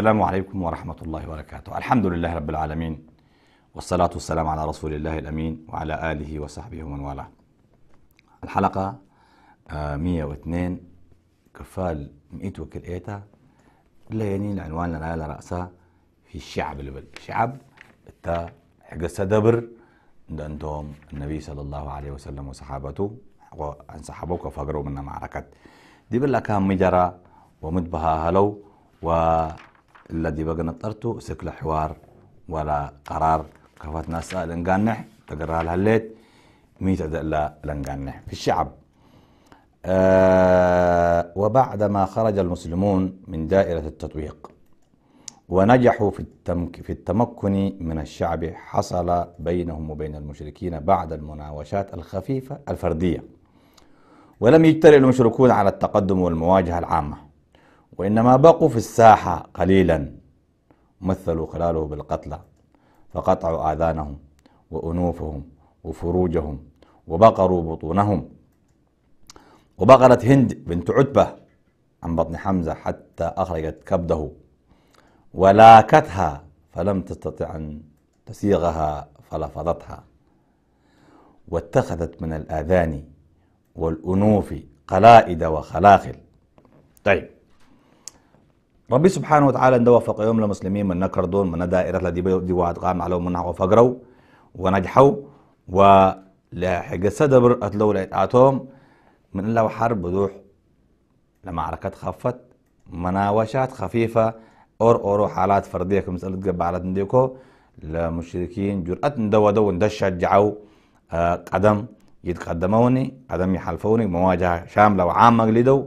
السلام عليكم ورحمة الله وبركاته الحمد لله رب العالمين والصلاة والسلام على رسول الله الأمين وعلى آله وصحبه ومن والاه الحلقة 102 آه، كفال 100 وكل إيتا لا يعني العنوان لنا على رأسها في الشعب البل الشعب التا حق السدبر عندهم النبي صلى الله عليه وسلم وصحابته عن صحابه فقروا منا معركة دي بالله كان مجرى ومدبها هلو و الذي بقى نطرته سكل حوار ولا قرار ناس السؤال آه، نقانح تقرا لها الليت ميت لا لنقانح في الشعب آه وبعدما خرج المسلمون من دائرة التطويق ونجحوا في, التمك في التمكن من الشعب حصل بينهم وبين المشركين بعد المناوشات الخفيفة الفردية ولم يجترئ المشركون على التقدم والمواجهة العامة وإنما بقوا في الساحة قليلا مثلوا خلاله بالقتلى فقطعوا آذانهم وأنوفهم وفروجهم وبقروا بطونهم وبقرت هند بنت عتبة عن بطن حمزة حتى أخرجت كبده ولاكتها فلم تستطع أن تسيغها فلفظتها واتخذت من الآذان والأنوف قلائد وخلاخل طيب ربي سبحانه وتعالى ان دوافق يوم للمسلمين من كردون من دائرة لدي دي واحد قام على منع وفقروا ونجحوا ولاحق السدبر أتلو لعتهم من لو حرب دوح لمعركة خفت مناوشات خفيفة أور أورو حالات فردية كمسألة قبع على ديكو لمشركين جرأة ندودوا ندشجعوا آه، قدم يتقدموني قدم يحلفوني مواجهة شاملة وعامة قليدوا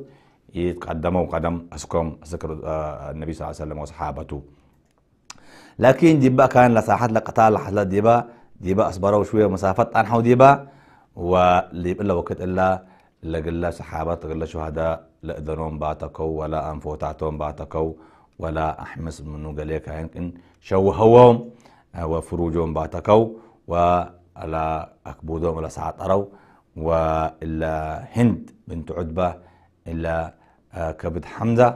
يتقدموا قدم اسكم ذكر آه، النبي صلى الله عليه وسلم وصحابته لكن ديبا كان لساحات لقتال لحظات ديبا ديبا اصبروا شويه مسافات حو ديبا ولا وقت الا لقلا صحابة قلا شهداء لا لأذنهم باتكو ولا انفوتاتون باتكو ولا أحمس منو قليك شو شوهوهم آه، وفروجهم باتكو ولا أكبودهم ولا سعطروا وإلا هند بنت عدبه إلا كبد حمزة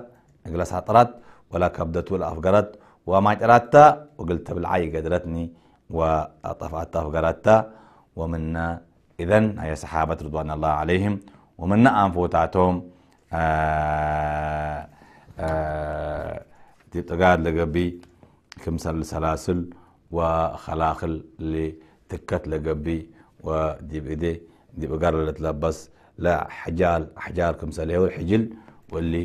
اجلس عطرات ولا كبدت ولا أفقرت وما عطرت وقلت بالعي قدرتني وطفعت أفقرت ومنا إذا هي صحابة رضوان الله عليهم ومنا أنفوتاتهم آه آه تقال لقبي كمسل سلاسل وخلاخل لتكت لقبي ودي بإيدي دي بقرر لتلبس لا حجال أحجار كمسل والحجل واللي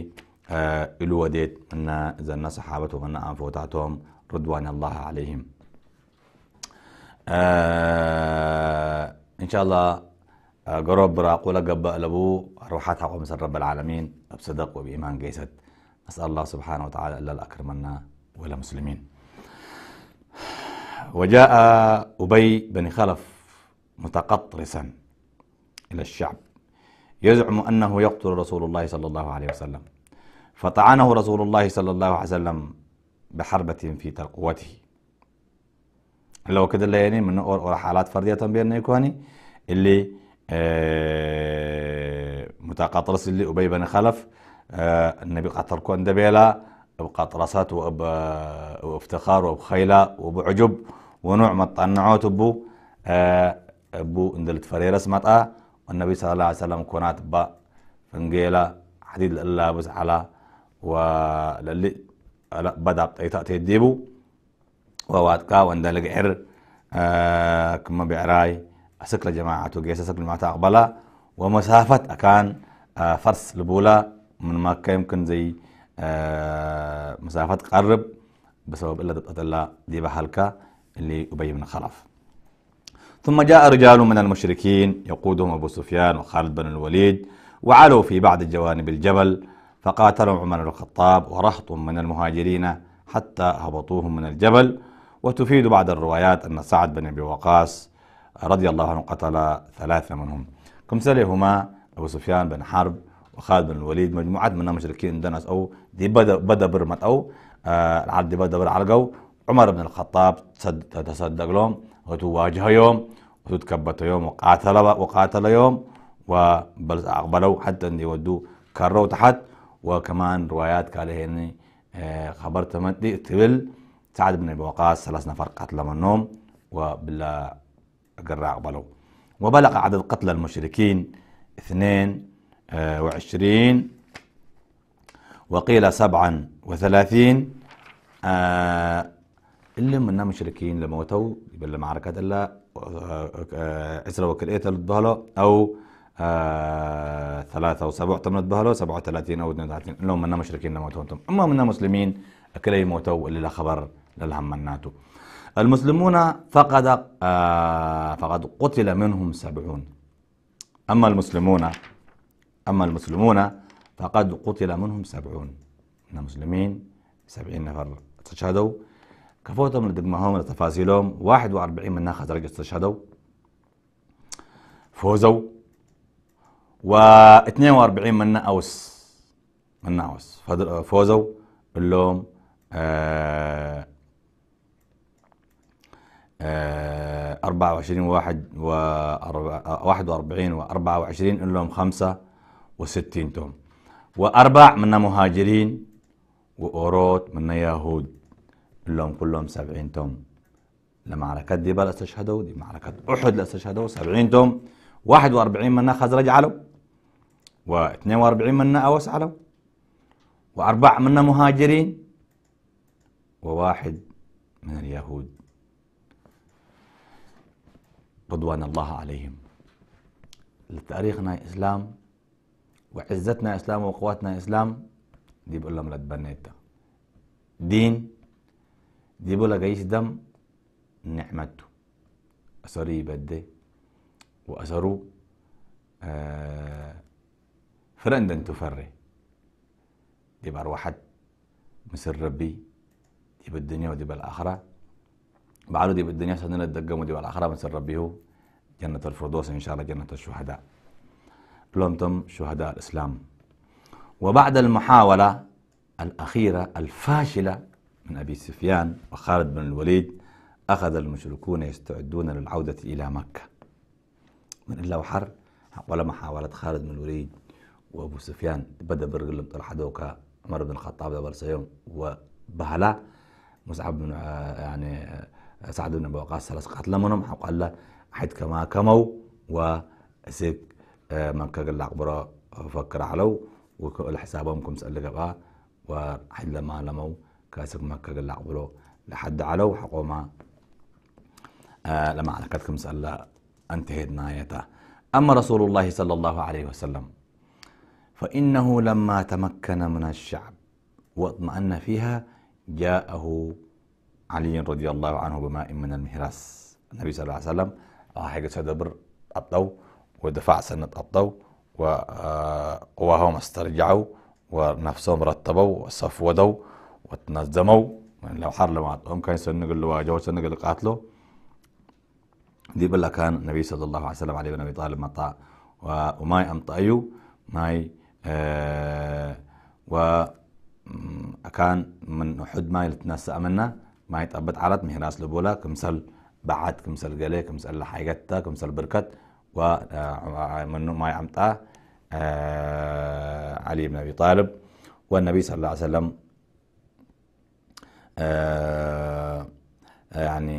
إلو آه، وديت أن الناس صحابته من أن فوتعتهم رضوان الله عليهم آه إن شاء الله آه، قرب راقولا قبأ لبو روحات حق رب العالمين بصدق وبإيمان قيست أسأل الله سبحانه وتعالى ألا الأكرمنا ولا مسلمين وجاء أبي بن خلف متقطرسا إلى الشعب يزعم أنه يقتل رسول الله صلى الله عليه وسلم فطعنه رسول الله صلى الله عليه وسلم بحربة في تقوته لو كده اللي يعني من حالات فردية بيننا يكوني اللي آه، متقاطرس اللي أبي بن خلف آه، النبي قطر كون دبيلا وقطرسات وأب آه، وافتخار وبخيلة وبعجب ونوع ما طنعوت بو بو اندلت فريرس مطأ والنبي صلى الله عليه وسلم كونات با فنجيلا حديد الله بس على وللي بدا بطيطة تيديبو وواتكا واندالك عر آه كما بعراي أسكل جماعة جيس أسكل معتا أقبلا ومسافة أكان آه فرس لبولا من مكة يمكن زي آه مسافة قرب بسبب إلا دبقة الله دي بحالكا اللي أبي بن خلف ثم جاء رجال من المشركين يقودهم أبو سفيان وخالد بن الوليد وعلوا في بعض جوانب الجبل فقاتلهم عمر بن الخطاب ورهط من المهاجرين حتى هبطوهم من الجبل وتفيد بعض الروايات أن سعد بن أبي وقاص رضي الله عنه قتل ثلاثة منهم كم هما أبو سفيان بن حرب وخالد بن الوليد مجموعة من المشركين دنس أو دي بدا بدا برمت أو آه، العبد بدا برعلقوا عمر بن الخطاب تصدق لهم وتواجه يوم وتتكبت يوم وقاتل وقاتل يوم وبل أقبلوا حتى أن يودوا كرو تحت وكمان روايات قال هني آه، خبر تمدي تبل سعد بن أبي وقاص ثلاث نفر قتل منهم وبلا قرا أقبلوا وبلغ عدد قتل المشركين 22 آه، وقيل 37 اللي منا مشركين لموتوا بل معركة إلا آه، إسرة وكرئة إيه البهلة أو آه، ثلاثة وسبعة تمنت بهلو سبعة وثلاثين أو اثنين وثلاثين اللي منا مشركين لما وتو أما منا مسلمين أي موتو اللي لا خبر للهمناتو المسلمون فقد آه، فقد قتل منهم سبعون أما المسلمون أما المسلمون فقد قتل منهم سبعون من المسلمين سبعين نفر تشهدوا كفوتهم لدقمهم لتفاصيلهم 41 منها درجة استشهدوا فوزوا و42 منا أوس منا أوس فوزوا اللهم آه آه 24 واحد و 41 و 24 لهم 65 توم وأربع منا مهاجرين وأوروت منا يهود كلهم كلهم 70 توم المعركات دي بلا لا استشهدوا دي معركة أحد لا استشهدوا 70 توم 41 منا خزرج علو و42 منا أوس علوا وأربع منا مهاجرين وواحد من اليهود رضوان الله عليهم لتاريخنا إسلام وعزتنا إسلام وقواتنا إسلام دي بقول لهم لا تبنيتها دين دي بولا جيش دم نعمته أثري بدي وأثرو آه فرندا تفري دي واحد مسر ربي دي بالدنيا ودي بالآخرة بعلو دي بالدنيا سنين الدقم ودي بالآخرة مسر ربي هو جنة الفردوس إن شاء الله جنة الشهداء لونتم شهداء الإسلام وبعد المحاولة الأخيرة الفاشلة من أبي سفيان وخالد بن الوليد أخذ المشركون يستعدون للعودة إلى مكة من إلا وحر ولا محاولة خالد بن الوليد وأبو سفيان بدأ برجل طلحة دوكا عمر بن الخطاب دبر سيوم وبهلا مصعب بن آه، يعني آه، سعد بن أبي وقاص ثلاث قتل منهم وقال له حد كما كموا وسيب آه، من كجل عقبرة فكر علو حسابهم كم سألك لك وحد لما لموا كاسك كاقل أقبله لحد علو حقوما آه لما على كتكم سألا انتهت نايته أما رسول الله صلى الله عليه وسلم فإنه لما تمكن من الشعب واطمأن فيها جاءه علي رضي الله عنه بماء من المهراس النبي صلى الله عليه وسلم آه، حاجة سدبر الطو ودفع سنة الطو وقواهم آه، استرجعوا ونفسهم رتبوا وصفودوا እናዘመው لو حرمات لمعتهم كان سنق اللي واجهوا سنق قاتلوا دي بلا كان النبي صلى الله عليه وسلم عليه بن ابي طالب مطاع وماي امطايو ماي آه و كان من حد ماي لتنسى أمنا ما يتقبط عرض مهناس لبولا كمسل بعد كمسل قلي كمسل لحيقتا كمسل بركت و من ماي امطا علي بن ابي طالب والنبي صلى الله عليه وسلم آه، آه، يعني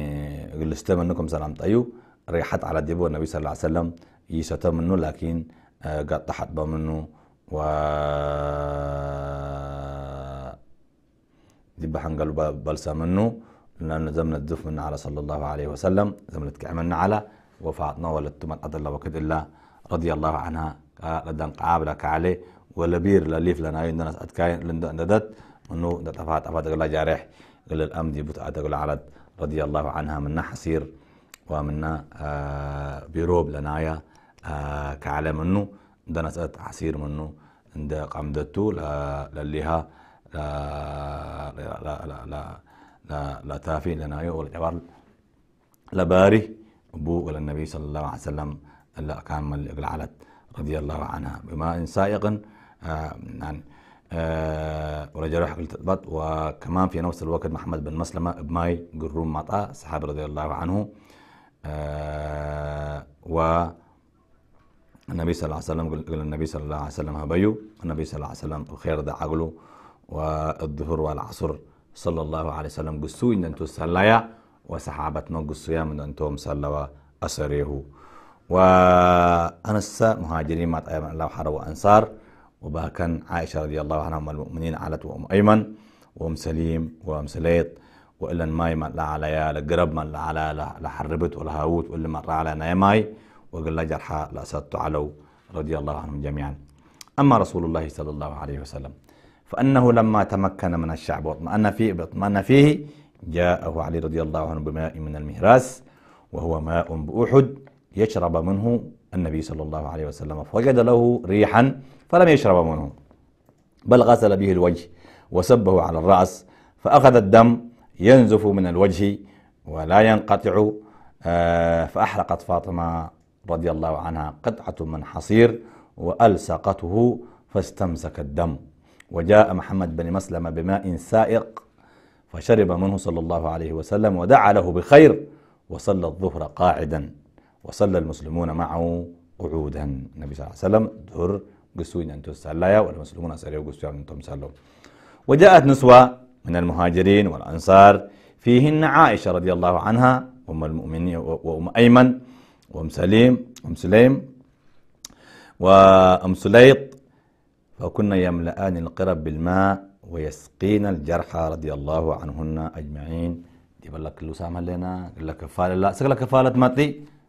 لست منكم سلام طيو ريحت على ديبو النبي صلى الله عليه وسلم يشتم منه لكن آه، قد تحت منه و دب حنقل بلسا منه لأنه زمن الدف من على صلى الله عليه وسلم زمن تكعملنا على وفاتنا ولدت من أضل وكد إلا رضي الله عنها لدن قعاب لك عليه ولبير لليف لنا أيضا أتكاين لندت انه ده افاد قال جارح قال الام دي بتعت قال رضي الله عنها منا حسير ومنا آه بيروب لنايا آه كعلى منه دنسات نسأت حسير منه عند قمدتو لليها لا لا لا لا لا لا, لا تافي لنايا والجبر لباري أبو النبي صلى الله عليه وسلم لا كان من علت رضي الله عنها بما إن سائقا آه يعني آه، ورجاء روحك لتثبت وكمان في نفس الوقت محمد بن مسلمة بماي جروم مطا صحابة رضي الله عنه آه، و النبي صلى الله عليه وسلم قال النبي صلى الله عليه وسلم هبيو النبي صلى الله عليه وسلم خير ده عقله والظهر والعصر صلى الله عليه وسلم قسو إن أنتم سلايا وصحابتنا قسو يا من أنتم سلوا أسريه وأنس مهاجرين ما الله حروا أنصار وباكن عائشة رضي الله عنها أم المؤمنين على أم أيمن وأم سليم وأم سليط وإلا ماي من لا على يا لقرب من لا على لحربت ولا هاوت وإلا من على أنا ماي وقل لا جرحى لأسدت علو رضي الله عنهم جميعا أما رسول الله صلى الله عليه وسلم فأنه لما تمكن من الشعب واطمأن فيه باطمأن فيه جاءه علي رضي الله عنه بماء من المهراس وهو ماء بأحد يشرب منه النبي صلى الله عليه وسلم فوجد له ريحا فلم يشرب منه بل غسل به الوجه وسبه على الرأس فأخذ الدم ينزف من الوجه ولا ينقطع آه، فأحرقت فاطمة رضي الله عنها قطعة من حصير وألصقته فاستمسك الدم وجاء محمد بن مسلم بماء سائق فشرب منه صلى الله عليه وسلم ودعا له بخير وصلى الظهر قاعدا وصلى المسلمون معه قعودا النبي صلى الله عليه وسلم دهر قسوين أنتو السلايا والمسلمون أسألوا قسوين أنتم سلوا وجاءت نسوة من المهاجرين والأنصار فيهن عائشة رضي الله عنها أم المؤمنين وأم أيمن وأم سليم أم سليم وأم سليط فكنا يملأان القرب بالماء ويسقين الجرحى رضي الله عنهن أجمعين دي بالله كله سامح لنا قال لك كفالة لا سقل كفالة ماتي